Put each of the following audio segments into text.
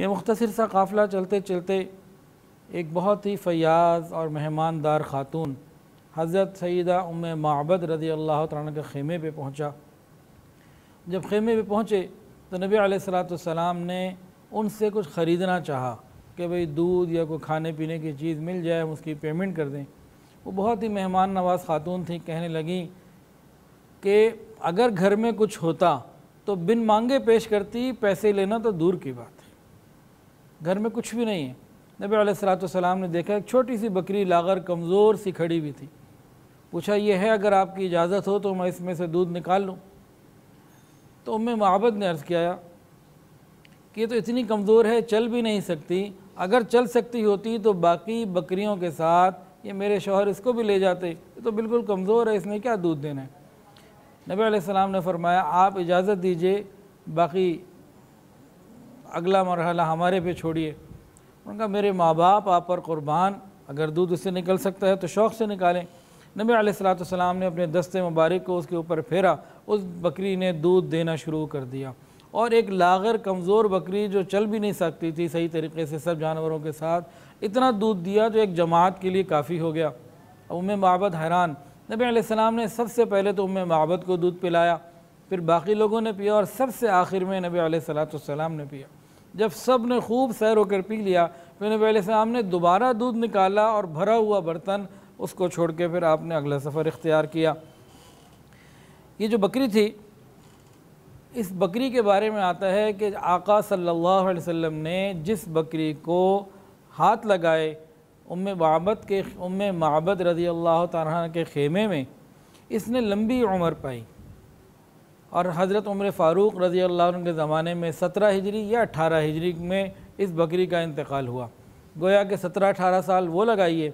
ये मुख्तर सा काफ़िला चलते चलते एक बहुत ही फ़याज़ और मेहमानदार ख़ातून हज़रत सईदा उम माबद रज़ी अल्लाह तन के खेमे पर पहुँचा जब खेमे पर पहुँचे तो नबी सलाम ने उनसे कुछ ख़रीदना चाहा कि भाई दूध या कोई खाने पीने की चीज़ मिल जाए हम उसकी पेमेंट कर दें वो बहुत ही मेहमान नवाज ख़ातून थी कहने लगी कि अगर घर में कुछ होता तो बिन मांगे पेश करती पैसे लेना तो दूर की बात घर में कुछ भी नहीं है नबी सलाम ने देखा एक छोटी सी बकरी लागर कमज़ोर सी खड़ी हुई थी पूछा यह है अगर आपकी इजाज़त हो तो मैं इसमें से दूध निकाल लूँ तो उम्म महाबद ने अर्ज़ किया कि तो इतनी कमज़ोर है चल भी नहीं सकती अगर चल सकती होती तो बाकी बकरियों के साथ ये मेरे शोहर इसको भी ले जाते ये तो बिल्कुल कमज़ोर है इसने क्या दूध देना है नबी सलाम ने फरमाया आप इजाज़त दीजिए बाकी अगला मरहला हमारे पे छोड़िए उनका मेरे माँ बाप आप पर क़ुरबान अगर दूध उससे निकल सकता है तो शौक़ से निकालें नबी सलाम ने अपने दस्ते मुबारक को उसके ऊपर फेरा उस बकरी ने दूध देना शुरू कर दिया और एक लागर कमज़ोर बकरी जो चल भी नहीं सकती थी सही तरीके से सब जानवरों के साथ इतना दूध दिया जो तो एक जमात के लिए काफ़ी हो गया अब उम हैरान नबी सलाम ने सबसे पहले तो उम महाबत को दूध पिलाया फिर बाकी लोगों ने पिया और सबसे आखिर में नबी सलाम ने पिया जब सब ने खूब सैर होकर पी लिया फिर वाले साहब ने दोबारा दूध निकाला और भरा हुआ बर्तन उसको छोड़ के फिर आपने अगला सफ़र इख्तियार किया ये जो बकरी थी इस बकरी के बारे में आता है कि आका सल्लल्लाहु अलैहि वसल्लम ने जिस बकरी को हाथ लगाए उम माबद के उम माबद रज़ी अल्लाह तह के खेमे में इसने लंबी उम्र पाई और हज़रत उम्र फ़ारूक रज़ी अल्लाह के ज़माने में सत्रह हिजरी या अठारह हिजरी में इस बकरी का इंतकाल हुआ गोया के सत्रह अठारह साल वो लगाइए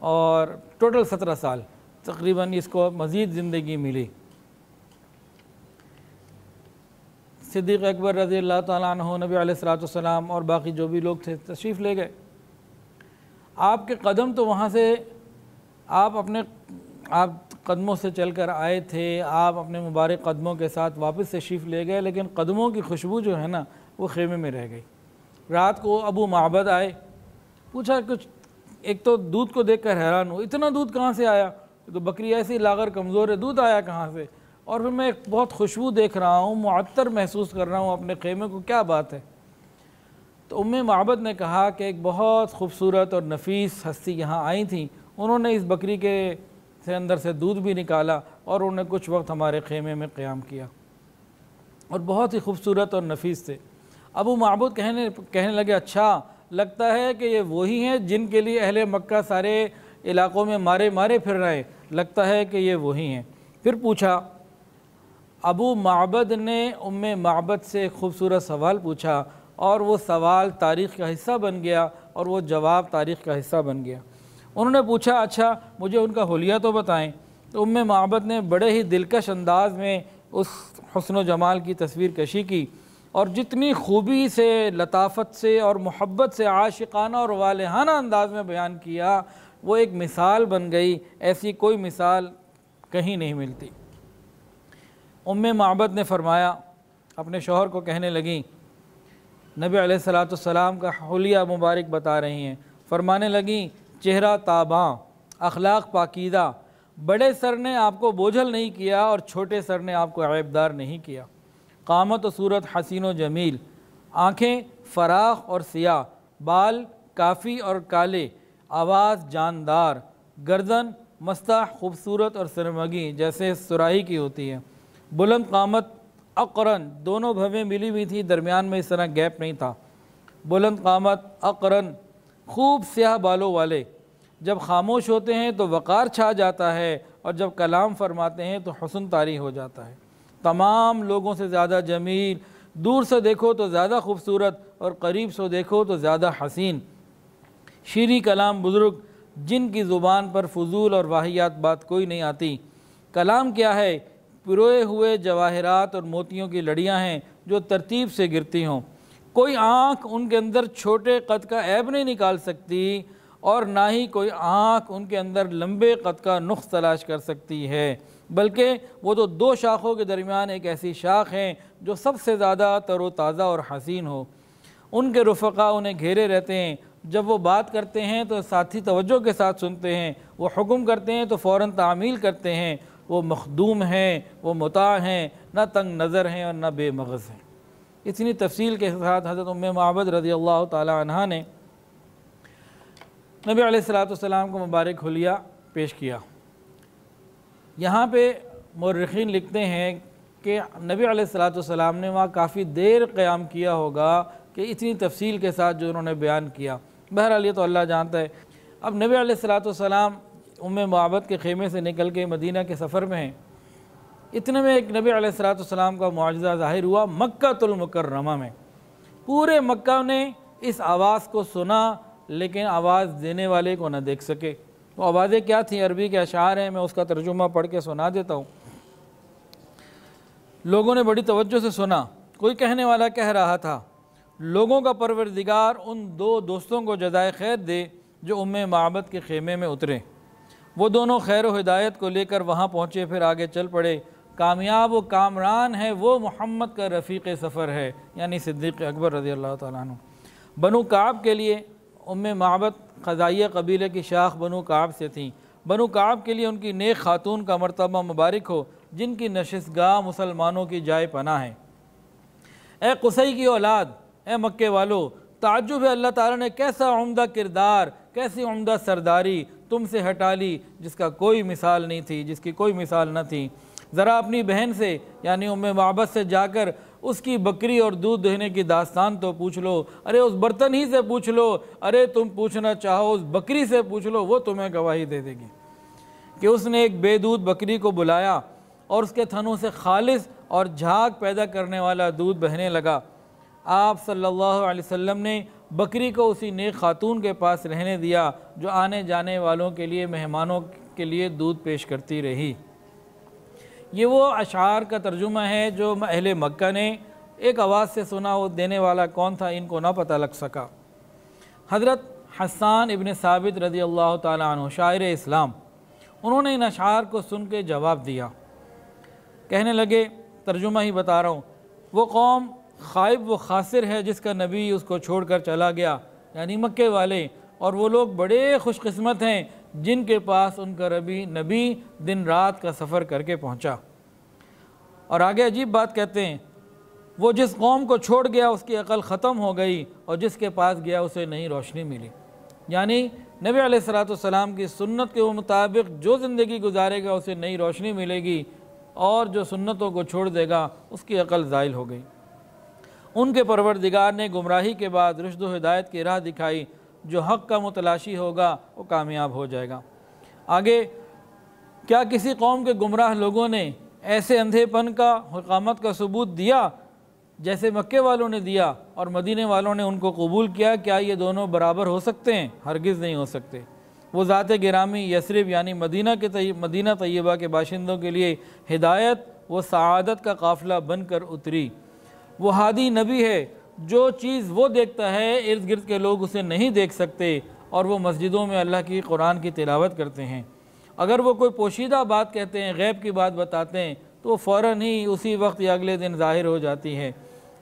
और टोटल सत्रह साल तकरीबन इसको मज़ीद ज़िंदगी मिली सिद्दीक़ अकबर रज़ी अल्लाह तु नबी और बाकी जो भी लोग थे तशरीफ़ ले गए आपके कदम तो वहाँ से आप अपने आप कदमों से चल कर आए थे आप अपने मुबारक कदमों के साथ वापस से तशीफ़ ले गए लेकिन कदमों की खुशबू जो है ना वो खेमे में रह गई रात को अबू महबद आए पूछा कुछ एक तो दूध को देख कर हैरान हो इतना दूध कहाँ से आया तो बकरी ऐसी लागर कमज़ोर है दूध आया कहाँ से और फिर मैं एक बहुत खुशबू देख रहा हूँ मअतर महसूस कर रहा हूँ अपने खेमे को क्या बात है तो उम्म महबद ने कहा कि एक बहुत खूबसूरत और नफीस हस्ती यहाँ आई थी उन्होंने इस बकरी के से अंदर से दूध भी निकाला और उन्होंने कुछ वक्त हमारे खेमे में क़्याम किया और बहुत ही खूबसूरत और नफीस थे अबू महबूद कहने कहने लगे अच्छा लगता है कि ये वही हैं जिनके लिए अहल मक्का सारे इलाक़ों में मारे मारे फिर रहे लगता है कि ये वही हैं फिर पूछा अबू महबद ने उम महबद से खूबसूरत सवाल पूछा और वो सवाल तारीख़ का हिस्सा बन गया और वो जवाब तारीख़ का हिस्सा बन गया उन्होंने पूछा अच्छा मुझे उनका होलिया तो बताएं तो उम महाबत ने बड़े ही दिलकश अंदाज में उस हसन व जमाल की तस्वीर कशी की और जितनी खूबी से लताफ़त से और मोहब्बत से आशिकाना और वालहाना अंदाज में बयान किया वो एक मिसाल बन गई ऐसी कोई मिसाल कहीं नहीं मिलती उम महाबत ने फरमाया अपने शोहर को कहने लगी नबी सलाम का हलिया मुबारक बता रही हैं फरमाने लगी चेहरा ताबा अखलाक पाकिदा बड़े सर ने आपको बोझल नहीं किया और छोटे सर ने आपको ऐबदार नहीं किया कामत सूरत हसीन जमील आँखें फराख और सियाह बाल काफ़ी और काले आवाज़ जानदार गर्दन मस्ता खूबसूरत और सरमगी जैसे सुराही की होती है बुलंद कामत अकरन दोनों भवें मिली हुई थी दरमियान में इस तरह गैप नहीं था बुलंद कामत अकरन खूब स्याह बालों वाले जब खामोश होते हैं तो वक़ार छा जाता है और जब कलाम फरमाते हैं तो हसन तारी हो जाता है तमाम लोगों से ज़्यादा जमील दूर से देखो तो ज़्यादा खूबसूरत और करीब से देखो तो ज़्यादा हसीन शीरी कलाम बुज़ुर्ग जिनकी ज़ुबान पर फजूल और वाहियात बात कोई नहीं आती कलाम क्या है पुरोए हुए जवाहरात और मोतियों की लड़ियाँ हैं जो तरतीब से गिरती हों कोई आँख उनके अंदर छोटे कद का ऐब नहीं निकाल सकती और ना ही कोई आँख उनके अंदर लंबे कद का नुख तलाश कर सकती है बल्कि वो तो दो शाखों के दरमियान एक ऐसी शाख हैं जो सबसे ज़्यादा तरोताज़ा और हसीन हो उनके रफ़ा उन्हें घेरे रहते हैं जब वो बात करते हैं तो साथी तवज्जो के साथ सुनते हैं वो हुक्म करते हैं तो फ़ौर तामील करते हैं वो मखदूम हैं वो मुता हैं ना तंग नज़र हैं और ना बेमगज़ हैं इतनी तफसील के साथ हज़रत उम माबद रज़ी अल्लाह तह ने नबी सलाम को मुबारक हुलिया पेश किया यहाँ पे मर्रखीन लिखते हैं कि नबी सलाम ने वहाँ काफ़ी देर क़्याम किया होगा कि इतनी तफसील के साथ जो उन्होंने बयान किया बहरहाल ये तो अल्लाह जानता है अब नबी सलाम उम माबद के खेमे से निकल के मदीना के सफ़र में हैं इतने में एक नबी सलाम का मुआजा ज़ाहिर हुआ मक्तुलमकरमा में पूरे मक्का ने इस आवाज़ को सुना लेकिन आवाज़ देने वाले को न देख सके तो आवाज़ें क्या थी अरबी के अशार हैं मैं उसका तर्जुमा पढ़ के सुना देता हूँ लोगों ने बड़ी तवज्जो से सुना कोई कहने वाला कह रहा था लोगों का परवरदिगार उन दो दोस्तों को जजाय खैर दे जो उम माबद के खेमे में उतरे वो दोनों खैर हिदायत को लेकर वहाँ पहुँचे फिर आगे चल पड़े कामयाब व कामरान है वो मोहम्मद का रफ़ीक सफ़र है यानी सिद्दीक अकबर रज़ी अल्लाह तु बनु काब के लिए उम महाबत ख़जाइया कबीले की शाख बनु काब से थी बनु काब के लिए उनकी नेक खातून का मरतबा मुबारक हो जिनकी नशस्गाह मुसलमानों की जाय पना है ए कुसई की औलाद ए मक्के वालो ताजुब है अल्लाह ताला ने कैसा उम्दा किरदार कैसी उम्दा सरदारी तुमसे हटा ली जिसका कोई मिसाल नहीं थी जिसकी कोई मिसाल न थी ज़रा अपनी बहन से यानी उम वाबस से जाकर उसकी बकरी और दूध देने की दास्तान तो पूछ लो अरे उस बर्तन ही से पूछ लो अरे तुम पूछना चाहो उस बकरी से पूछ लो वो तुम्हें गवाही दे देगी कि उसने एक बेदूध बकरी को बुलाया और उसके थनों से खालिस और झाग पैदा करने वाला दूध बहने लगा आप सल्लल्लाहु अलैहि वसल्लम ने बकरी को उसी नेक खातून के पास रहने दिया जो आने जाने वालों के लिए मेहमानों के लिए दूध पेश करती रही ये वो अशार का तर्जुमा है जो अहल मक्का ने एक आवाज़ से सुना वो देने वाला कौन था इनको ना पता लग सका हज़रत हसान इबन साबित रज़ी अल्लाह तु शायर इस्लाम उन्होंने इन अशार को सुन के जवाब दिया कहने लगे तर्जुमा ही बता रहा हूँ वो कौम खाइब व खासिर है जिसका नबी उसको छोड़ कर चला गया यानी मक्के वाले और वो लोग बड़े खुशकस्मत हैं जिनके पास उनका रबी नबी दिन रात का सफ़र करके पहुंचा और आगे अजीब बात कहते हैं वो जिस कौम को छोड़ गया उसकी अकल ख़त्म हो गई और जिसके पास गया उसे नई रोशनी मिली यानी नबी सलाम की सुन्नत के मुताबिक जो ज़िंदगी गुजारेगा उसे नई रोशनी मिलेगी और जो सुन्नतों को छोड़ देगा उसकी अकल ज़ायल हो गई उनके परवरदिगार ने गुमराही के बाद रिश्त हिदायत की राह दिखाई जो हक़ का मुतलाशी होगा वो कामयाब हो जाएगा आगे क्या किसी कौम के गुमराह लोगों ने ऐसे अंधेपन का हकामत का सबूत दिया जैसे मक्के वालों ने दिया और मदीने वालों ने उनको कबूल किया क्या ये दोनों बराबर हो सकते हैं हरगिज़ नहीं हो सकते वो ज़ात गिरामी यसरब यानी मदीना के तय, मदीना तयबा के बाशिंदों के लिए हिदायत वो सदत का काफ़िला बनकर उतरी वो हादी नबी है जो चीज़ वो देखता है इर्द गिर्द के लोग उसे नहीं देख सकते और वो मस्जिदों में अल्लाह की कुरान की तिलावत करते हैं अगर वो कोई पोशीदा बात कहते हैं गैब की बात बताते हैं तो वो फ़ौर ही उसी वक्त या अगले दिन ज़ाहिर हो जाती है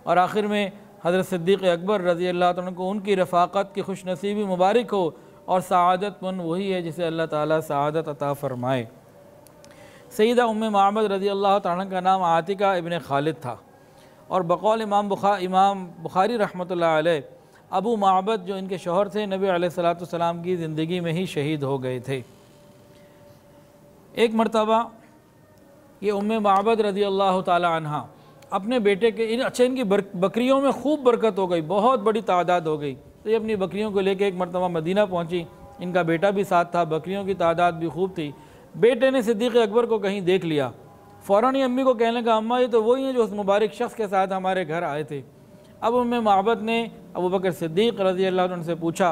और आखिर में हज़रत सिद्दीक़ अकबर रज़ी अल्लाह तुम को उनकी रफ़ाक़त की खुश नसीबी मुबारक हो और शहादत पन वही है जिसे अल्लाह ताली शहादत अता फ़रमाए सईदा उम महमद रज़ी अल्लाह तन का नाम आतिका इबन खालिद था और बकौल इमाम बुखा इमाम बुखारी रहमत अबू महबद जो इनके शोहर थे नबी सलाम की ज़िंदगी में ही शहीद हो गए थे एक मरतबा ये उम माबद रजी अल्लाह तह अपने बेटे के इन अच्छा इनकी बर, बकरियों में खूब बरकत हो गई बहुत बड़ी तादाद हो गई तो ये अपनी बकरियों को लेके एक मरतबा मदीना पहुँची इनका बेटा भी साथ था बकरियों की तादाद भी खूब थी बेटे ने सिद्दीक़ अकबर को कहीं देख लिया फ़ौर ही अम्मी को कहने का अम्मा ये तो वही हैं जो उस मुबारक शख्स के साथ हमारे घर आए थे अब उनमें महाबत ने अबू बकर सिद्दीक रजी अल्लाह उनसे पूछा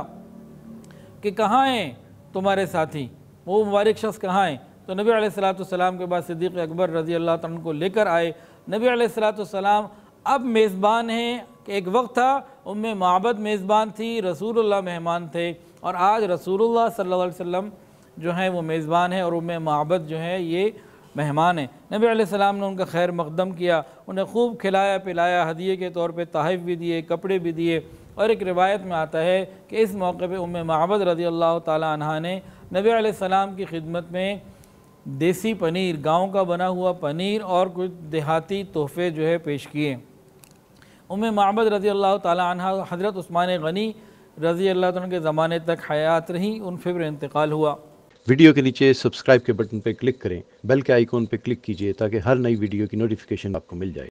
कि कहाँ हैं तुम्हारे साथी वो मुबारक शख्स कहाँ हैं तो नबी सलाम के बाद सिद्दीक अकबर रजी अल्लाह तन को लेकर आए नबी सलाम अब मेज़बान हैं कि एक वक्त था उम महाबत मेज़बान थी रसूलुल्लाह मेहमान थे और आज रसूलुल्लाह सल्लल्लाहु अलैहि वसल्लम जो हैं वो मेज़बान हैं और उम महाबत जो है ये मेहमान हैं नबी सलाम ने उनका खैर मकदम किया उन्हें खूब खिलाया पिलाया हदिए के तौर पर तहफ़ भी दिए कपड़े भी दिए और एक रिवायत में आता है कि इस मौके पर उम महाबद रज़ी अल्लाह तहा ने नबी सलाम की खिदमत में देसी पनीर गाँव का बना हुआ पनीर और कुछ देहाती तोहफ़े जो है पेश किए उम महाबद रज़ी अल्लाह तहा हज़रत उस्मान गनी रज़ी अल्लाह के ज़माने तक हयात रहीं उन फिर इंतकाल हुआ वीडियो के नीचे सब्सक्राइब के बटन पर क्लिक करें बेल के आइकॉन पर क्लिक कीजिए ताकि हर नई वीडियो की नोटिफिकेशन आपको मिल जाए